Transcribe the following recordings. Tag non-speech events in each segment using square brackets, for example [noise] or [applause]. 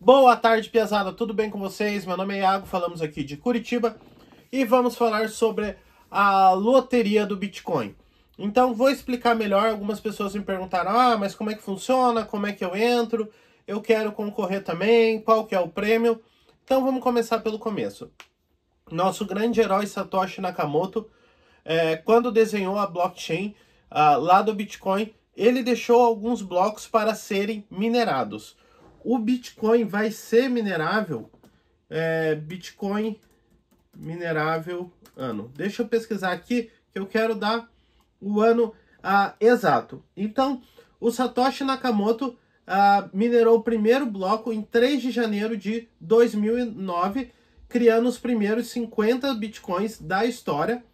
Boa tarde, Piazada. Tudo bem com vocês? Meu nome é Iago, falamos aqui de Curitiba e vamos falar sobre a loteria do Bitcoin. Então, vou explicar melhor. Algumas pessoas me perguntaram: "Ah, mas como é que funciona? Como é que eu entro? Eu quero concorrer também. Qual que é o prêmio?" Então, vamos começar pelo começo. Nosso grande herói Satoshi Nakamoto, é, quando desenhou a blockchain ah, lá do Bitcoin, ele deixou alguns blocos para serem minerados o Bitcoin vai ser minerável? É, Bitcoin minerável ano. Deixa eu pesquisar aqui que eu quero dar o ano ah, exato. Então, o Satoshi Nakamoto ah, minerou o primeiro bloco em 3 de janeiro de 2009, criando os primeiros 50 bitcoins da história.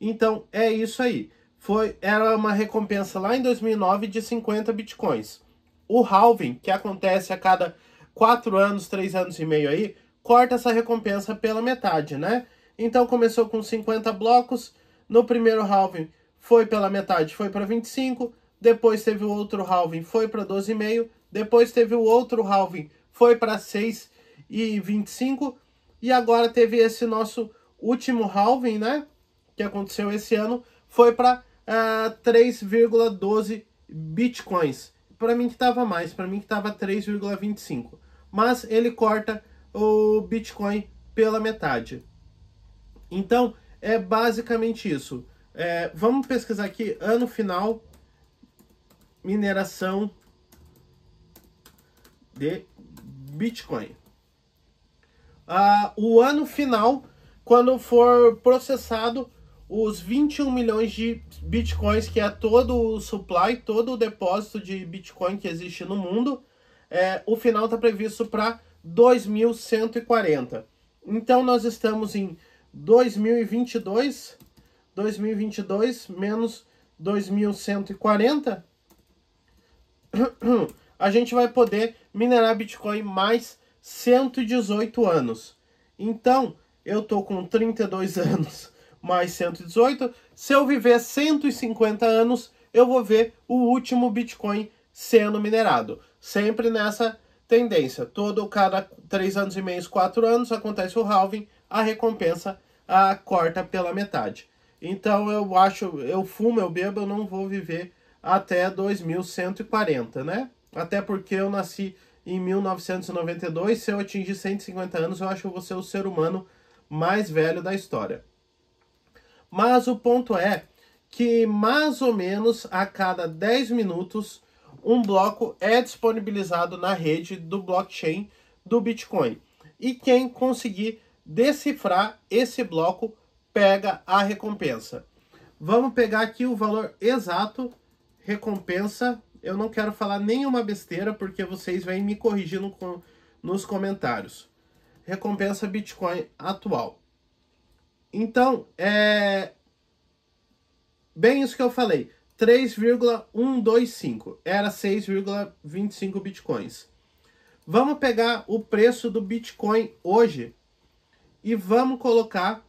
Então, é isso aí. Foi, era uma recompensa lá em 2009 de 50 bitcoins o halving, que acontece a cada quatro anos, três anos e meio aí, corta essa recompensa pela metade, né? Então começou com 50 blocos, no primeiro halving foi pela metade, foi para 25, depois teve o outro halving, foi para 12,5, depois teve o outro halving, foi para 6,25 e agora teve esse nosso último halving, né? Que aconteceu esse ano, foi para uh, 3,12 bitcoins para mim que tava mais, para mim que tava 3,25. Mas ele corta o Bitcoin pela metade. Então, é basicamente isso. É, vamos pesquisar aqui, ano final, mineração de Bitcoin. Ah, o ano final, quando for processado os 21 milhões de bitcoins, que é todo o supply, todo o depósito de bitcoin que existe no mundo, é, o final está previsto para 2140. Então nós estamos em 2022, 2022 menos 2140. [clears throat] A gente vai poder minerar Bitcoin mais 118 anos. Então, eu tô com 32 [laughs] anos mais 118. Se eu viver 150 anos, eu vou ver o último Bitcoin sendo minerado. Sempre nessa tendência. Todo cada 3 anos e meio, 4 anos, acontece o halving, a recompensa a corta pela metade. Então eu acho, eu fumo, eu bebo, eu não vou viver até 2140, né? Até porque eu nasci em 1992, se eu atingir 150 anos, eu acho que eu vou ser o ser humano mais velho da história. Mas o ponto é que mais ou menos a cada 10 minutos um bloco é disponibilizado na rede do blockchain do Bitcoin. E quem conseguir decifrar esse bloco pega a recompensa. Vamos pegar aqui o valor exato, recompensa. Eu não quero falar nenhuma besteira porque vocês vêm me corrigindo com, nos comentários. Recompensa Bitcoin atual. Então, é bem isso que eu falei. 3,125 era 6,25 bitcoins. Vamos pegar o preço do Bitcoin hoje e vamos colocar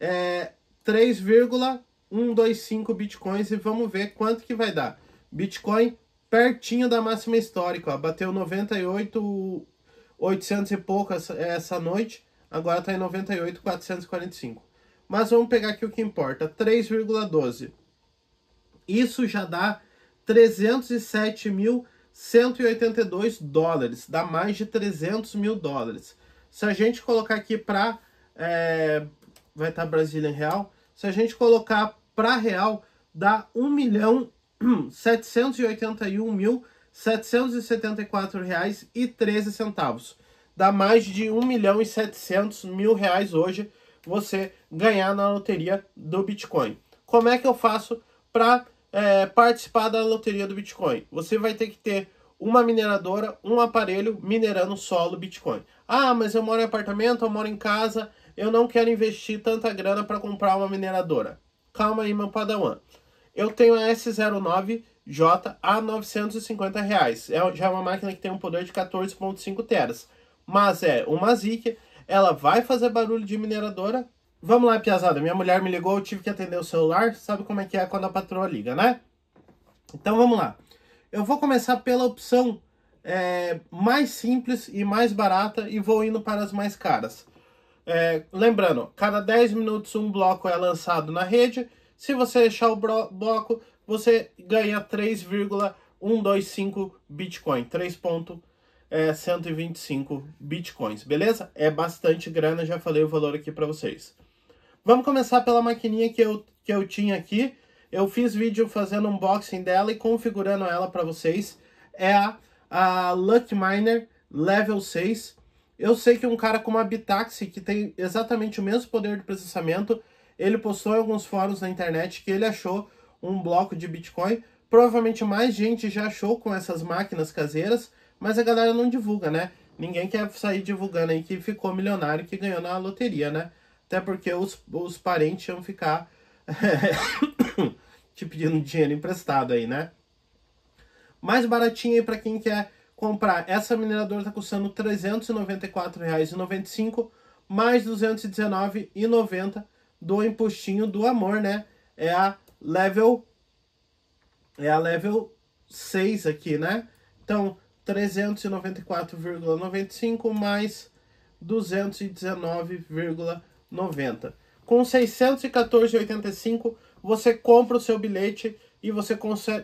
é, 3,125 bitcoins e vamos ver quanto que vai dar. Bitcoin pertinho da máxima histórica, ó, bateu 98,800 e pouco essa, essa noite, agora está em 98,445. Mas vamos pegar aqui o que importa, 3,12. Isso já dá 307.182 dólares, dá mais de 300 mil dólares. Se a gente colocar aqui para... É, vai estar tá Brasília em real. Se a gente colocar para real, dá 1 milhão 781 reais e 13 centavos. Dá mais de 1 milhão e 700 mil reais hoje você ganhar na loteria do Bitcoin. Como é que eu faço para é, participar da loteria do Bitcoin? Você vai ter que ter uma mineradora, um aparelho minerando solo Bitcoin. Ah, mas eu moro em apartamento, eu moro em casa, eu não quero investir tanta grana para comprar uma mineradora. Calma aí, meu padawan. Eu tenho a S09J a 950 reais. É, já é uma máquina que tem um poder de 14.5 teras. Mas é uma ZIC, ela vai fazer barulho de mineradora. Vamos lá, piazada, minha mulher me ligou, eu tive que atender o celular, sabe como é que é quando a patroa liga, né? Então vamos lá. Eu vou começar pela opção é, mais simples e mais barata e vou indo para as mais caras. É, lembrando, cada 10 minutos um bloco é lançado na rede. Se você deixar o bloco, você ganha 3,125 Bitcoin, 3 é 125 bitcoins, beleza? É bastante grana, já falei o valor aqui para vocês. Vamos começar pela maquininha que eu, que eu tinha aqui. Eu fiz vídeo fazendo unboxing dela e configurando ela para vocês. É a, a Luck Miner Level 6. Eu sei que um cara com uma Bitaxi, que tem exatamente o mesmo poder de processamento, ele postou em alguns fóruns na internet que ele achou um bloco de Bitcoin. Provavelmente mais gente já achou com essas máquinas caseiras, mas a galera não divulga, né? Ninguém quer sair divulgando aí que ficou milionário, que ganhou na loteria, né? Até porque os, os parentes iam ficar [coughs] te pedindo dinheiro emprestado aí, né? Mais baratinho aí para quem quer comprar. Essa mineradora tá custando R$ 394,95 mais R$ 219,90 do impostinho do amor, né? É a level é a level 6 aqui, né? Então, 394,95 mais 219,90. Com 614,85 você compra o seu bilhete e você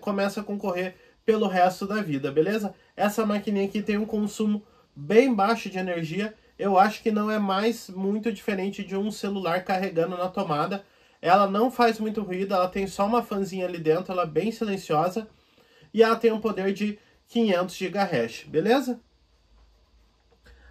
começa a concorrer pelo resto da vida, beleza? Essa maquininha aqui tem um consumo bem baixo de energia. Eu acho que não é mais muito diferente de um celular carregando na tomada. Ela não faz muito ruído, ela tem só uma fanzinha ali dentro, ela é bem silenciosa. E ela tem um poder de 500 GHz, beleza?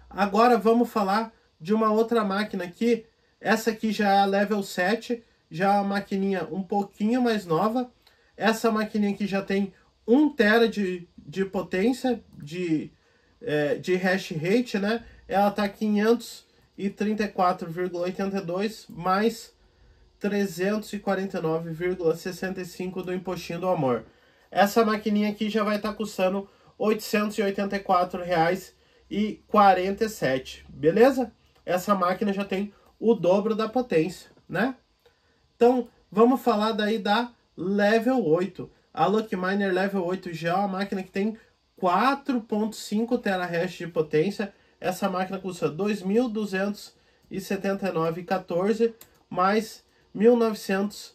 Agora vamos falar de uma outra máquina aqui. Essa aqui já é a level 7, já é uma maquininha um pouquinho mais nova. Essa maquininha aqui já tem 1 tera de, de potência de, é, de hash rate, né? Ela tá 534,82 mais 349,65 do impostinho do amor. Essa maquininha aqui já vai estar tá custando R$ 884,47, beleza? Essa máquina já tem o dobro da potência, né? Então, vamos falar daí da Level 8. A Lockminer Level 8 já é uma máquina que tem 4.5 terahash de potência. Essa máquina custa 2.279,14 mais 1.900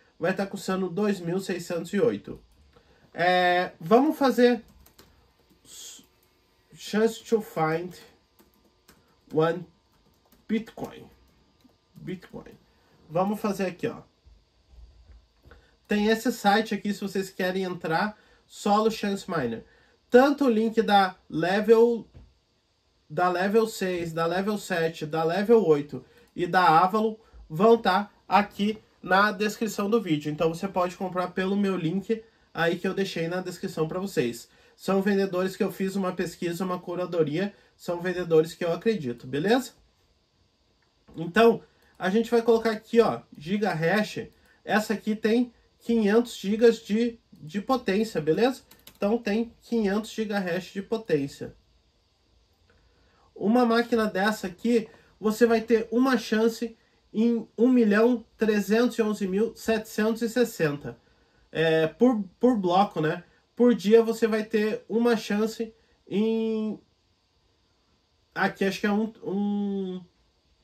vai estar tá custando 2.608. É, vamos fazer chance to find one Bitcoin. Bitcoin. Vamos fazer aqui, ó. Tem esse site aqui se vocês querem entrar, solo chance miner. Tanto o link da level da level 6, da level 7, da level 8 e da Avalon vão estar tá aqui na descrição do vídeo. Então você pode comprar pelo meu link aí que eu deixei na descrição para vocês. São vendedores que eu fiz uma pesquisa, uma curadoria, são vendedores que eu acredito, beleza? Então, a gente vai colocar aqui, ó, giga hash. Essa aqui tem 500 gigas de, de potência, beleza? Então tem 500 giga hash de potência. Uma máquina dessa aqui, você vai ter uma chance em 1.311.760 é, por, por bloco, né? Por dia você vai ter uma chance em... Aqui acho que é um, um,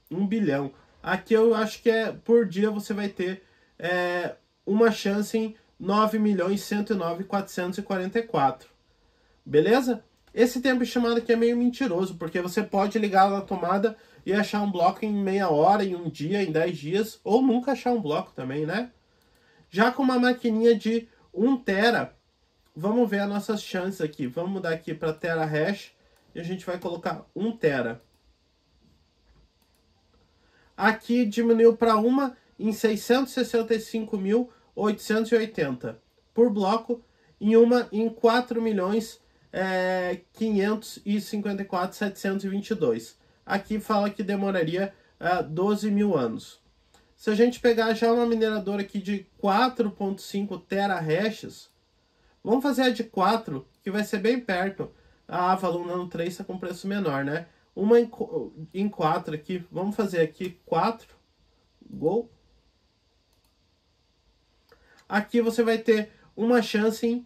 um bilhão. Aqui eu acho que é por dia você vai ter é, uma chance em 9.109.444. Beleza? Esse tempo estimado aqui é meio mentiroso, porque você pode ligar na tomada e achar um bloco em meia hora, em um dia, em 10 dias, ou nunca achar um bloco também, né? Já com uma maquininha de 1 tera, vamos ver as nossas chances aqui. Vamos mudar aqui para tera hash e a gente vai colocar 1 tera. Aqui diminuiu para uma em 665.880 por bloco e uma em 4 milhões é, 554.722. Aqui fala que demoraria é, 12 mil anos. Se a gente pegar já uma mineradora aqui de 4.5 terahashes, vamos fazer a de 4, que vai ser bem perto. A Avalon Nano 3 está com preço menor, né? Uma em, 4 aqui, vamos fazer aqui 4, gol. Aqui você vai ter uma chance em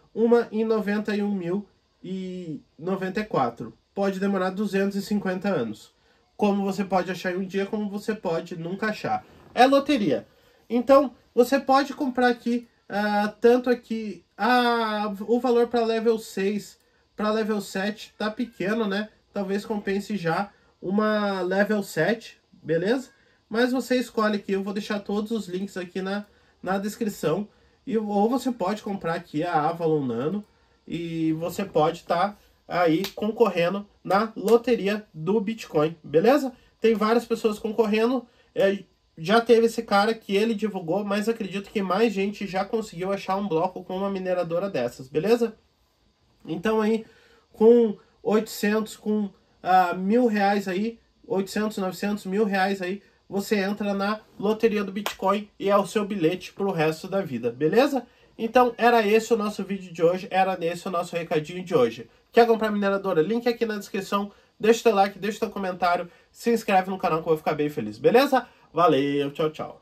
uma em 91.094. Pode demorar 250 anos. Como você pode achar em um dia, como você pode nunca achar. É loteria. Então, você pode comprar aqui, uh, tanto aqui, uh, o valor para level 6, para level 7, tá pequeno, né? Talvez compense já uma level 7, beleza? Mas você escolhe aqui, eu vou deixar todos os links aqui na, na descrição. E, ou você pode comprar aqui a Avalon Nano e você pode estar tá aí concorrendo na loteria do Bitcoin, beleza? Tem várias pessoas concorrendo. É, já teve esse cara que ele divulgou, mas acredito que mais gente já conseguiu achar um bloco com uma mineradora dessas, beleza? Então aí, com 800, com uh, mil reais aí, 800, 900, mil reais aí, você entra na loteria do Bitcoin e é o seu bilhete para o resto da vida, beleza? Então era esse o nosso vídeo de hoje, era nesse o nosso recadinho de hoje. Quer comprar mineradora? Link aqui na descrição, deixa o teu like, deixa o teu comentário, se inscreve no canal que eu vou ficar bem feliz, beleza? Valeu, tchau, tchau.